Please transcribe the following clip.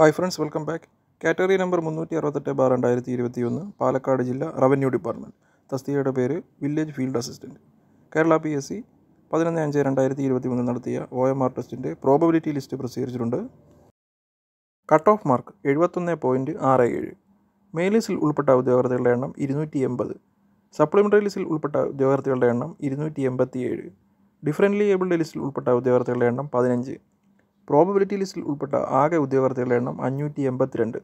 hi friends welcome back category number മുന്നൂറ്റി അറുപത്തെട്ട് bar രണ്ടായിരത്തി ഇരുപത്തി ഒന്ന് പാലക്കാട് ജില്ല റവന്യൂ ഡിപ്പാർട്ട്മെൻറ്റ് തസ്തികയുടെ പേര് village field assistant Kerala P S C പതിനൊന്ന് അഞ്ച് രണ്ടായിരത്തി ഇരുപത്തി മൂന്ന് നടത്തിയ ഒ എം ആർ ടെസ്റ്റിൻ്റെ പ്രോബബിലിറ്റി ലിസ്റ്റ് പ്രസിദ്ധീകരിച്ചിട്ടുണ്ട് കട്ട് ഓഫ് മാർക്ക് എഴുപത്തൊന്ന് പോയിൻറ്റ് ആറ് ഏഴ് മെയിൻ ലിസ്റ്റിൽ ഉൾപ്പെട്ട ഉദ്യോഗാർത്ഥികളുടെ എണ്ണം ഇരുന്നൂറ്റി എൺപത് സപ്ലിമെൻ്ററി ലിസ്റ്റിൽ ഉൾപ്പെട്ട ഉദ്യോഗാർത്ഥികളുടെ എണ്ണം ഇരുന്നൂറ്റി എൺപത്തി ഏഴ് ഡിഫറൻ്റ്ലി ഏബിൾഡ് ലിസ്റ്റിൽ ഉൾപ്പെട്ട ഉദ്യോഗാർത്ഥികളുടെ എണ്ണം പതിനഞ്ച് പ്രോബബിലിറ്റി ലിസ്റ്റിൽ ഉൾപ്പെട്ട ആകെ ഉദ്യോഗാർത്ഥികളുടെ എണ്ണം അഞ്ഞൂറ്റി എൺപത്തിരണ്ട്